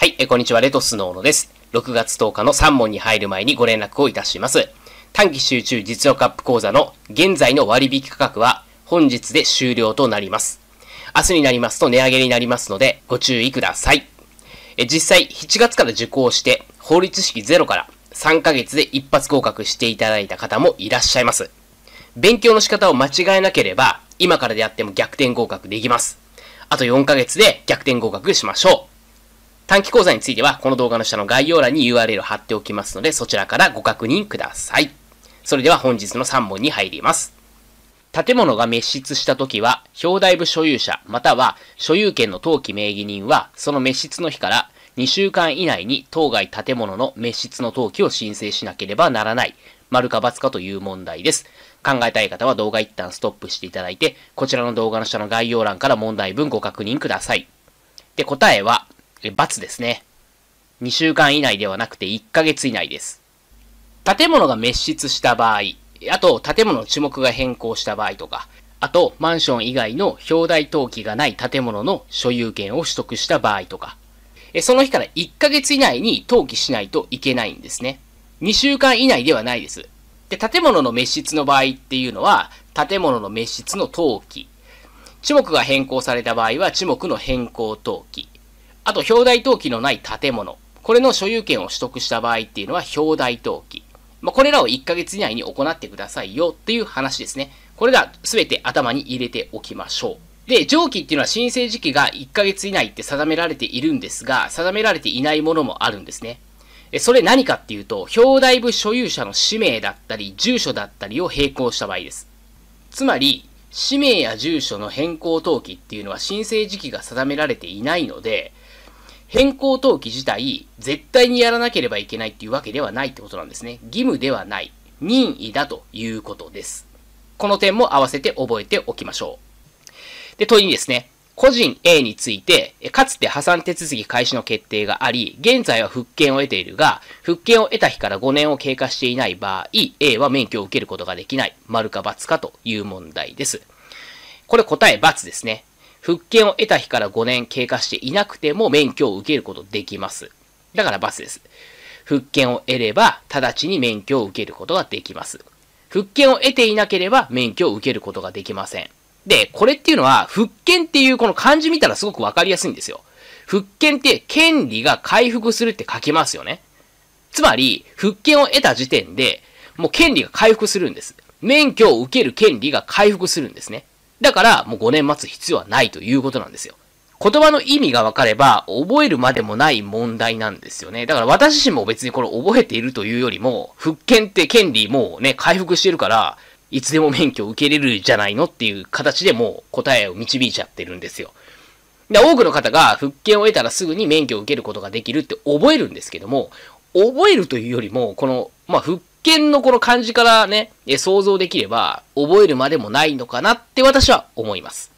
はい、えこんにちは、レトスの小野です。6月10日の3問に入る前にご連絡をいたします。短期集中実力アップ講座の現在の割引価格は本日で終了となります。明日になりますと値上げになりますのでご注意ください。え実際、7月から受講して法律式ゼロから3ヶ月で一発合格していただいた方もいらっしゃいます。勉強の仕方を間違えなければ今からであっても逆転合格できます。あと4ヶ月で逆転合格しましょう。短期講座については、この動画の下の概要欄に URL を貼っておきますので、そちらからご確認ください。それでは本日の3問に入ります。建物が滅失した時は、表題部所有者、または所有権の登記名義人は、その滅失の日から2週間以内に当該建物の滅失の登記を申請しなければならない。丸か×かという問題です。考えたい方は動画一旦ストップしていただいて、こちらの動画の下の概要欄から問題文ご確認ください。で、答えは、え、罰ですね。2週間以内ではなくて1ヶ月以内です。建物が滅失した場合、あと建物の種目が変更した場合とか、あとマンション以外の表題登記がない建物の所有権を取得した場合とか、その日から1ヶ月以内に登記しないといけないんですね。2週間以内ではないです。で、建物の滅失の場合っていうのは、建物の滅失の登記。地目が変更された場合は、地目の変更登記。あと、表題登記のない建物。これの所有権を取得した場合っていうのは、表題登記。まあ、これらを1ヶ月以内に行ってくださいよっていう話ですね。これら全て頭に入れておきましょう。で、上記っていうのは申請時期が1ヶ月以内って定められているんですが、定められていないものもあるんですね。それ何かっていうと、表題部所有者の氏名だったり、住所だったりを並行した場合です。つまり、氏名や住所の変更登記っていうのは申請時期が定められていないので、変更登記自体、絶対にやらなければいけないっていうわけではないってことなんですね。義務ではない。任意だということです。この点も合わせて覚えておきましょう。で、問いにですね、個人 A について、かつて破産手続き開始の決定があり、現在は復権を得ているが、復権を得た日から5年を経過していない場合、A は免許を受けることができない、丸か×かという問題です。これ答え×ですね。復権を得た日から5年経過していなくても免許を受けることできます。だからバスです。復権を得れば、直ちに免許を受けることができます。復権を得ていなければ免許を受けることができません。で、これっていうのは、復権っていうこの漢字見たらすごくわかりやすいんですよ。復権って権利が回復するって書きますよね。つまり、復権を得た時点で、もう権利が回復するんです。免許を受ける権利が回復するんですね。だから、もう5年待つ必要はないということなんですよ。言葉の意味が分かれば、覚えるまでもない問題なんですよね。だから私自身も別にこれ覚えているというよりも、復権って権利もうね、回復してるから、いつでも免許を受けれるじゃないのっていう形でもう答えを導いちゃってるんですよ。で、多くの方が復権を得たらすぐに免許を受けることができるって覚えるんですけども、覚えるというよりも、この、まあ、復見のこの感じからね、想像できれば、覚えるまでもないのかなって私は思います。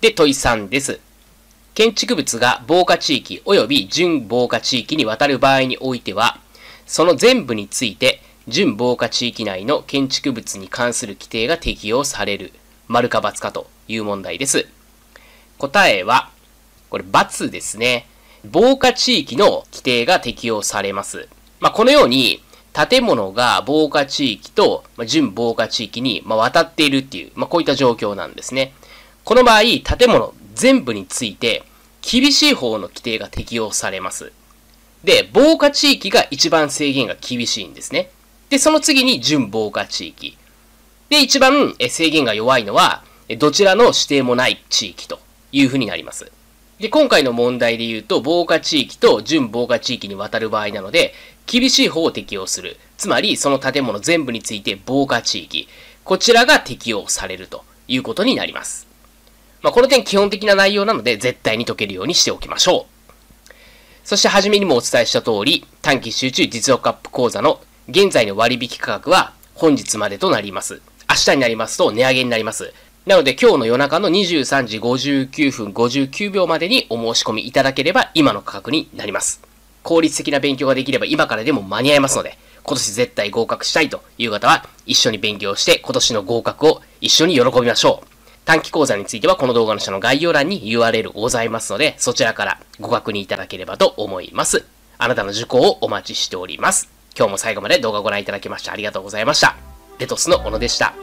で、問い3です。建築物が防火地域及び準防火地域にわたる場合においては、その全部について、準防火地域内の建築物に関する規定が適用される。丸か×かという問題です。答えは、これ×ですね。防火地域の規定が適用されます。まあ、このように、建物が防火地域と、まあ、準防火地域に、まあ、渡っているっていう、まあ、こういった状況なんですね。この場合、建物全部について、厳しい方の規定が適用されます。で、防火地域が一番制限が厳しいんですね。で、その次に準防火地域。で、一番制限が弱いのは、どちらの指定もない地域というふうになります。で、今回の問題で言うと、防火地域と準防火地域にわたる場合なので、厳しい方を適用する。つまり、その建物全部について防火地域。こちらが適用されるということになります。まあ、この点基本的な内容なので、絶対に解けるようにしておきましょう。そして、初めにもお伝えした通り、短期集中実用カップ講座の現在の割引価格は本日までとなります。明日になりますと値上げになります。なので今日の夜中の23時59分59秒までにお申し込みいただければ今の価格になります。効率的な勉強ができれば今からでも間に合いますので、今年絶対合格したいという方は一緒に勉強して今年の合格を一緒に喜びましょう。短期講座についてはこの動画の下の概要欄に URL ございますので、そちらからご確認いただければと思います。あなたの受講をお待ちしております。今日も最後まで動画をご覧いただきましてありがとうございました。レトスの小野でした。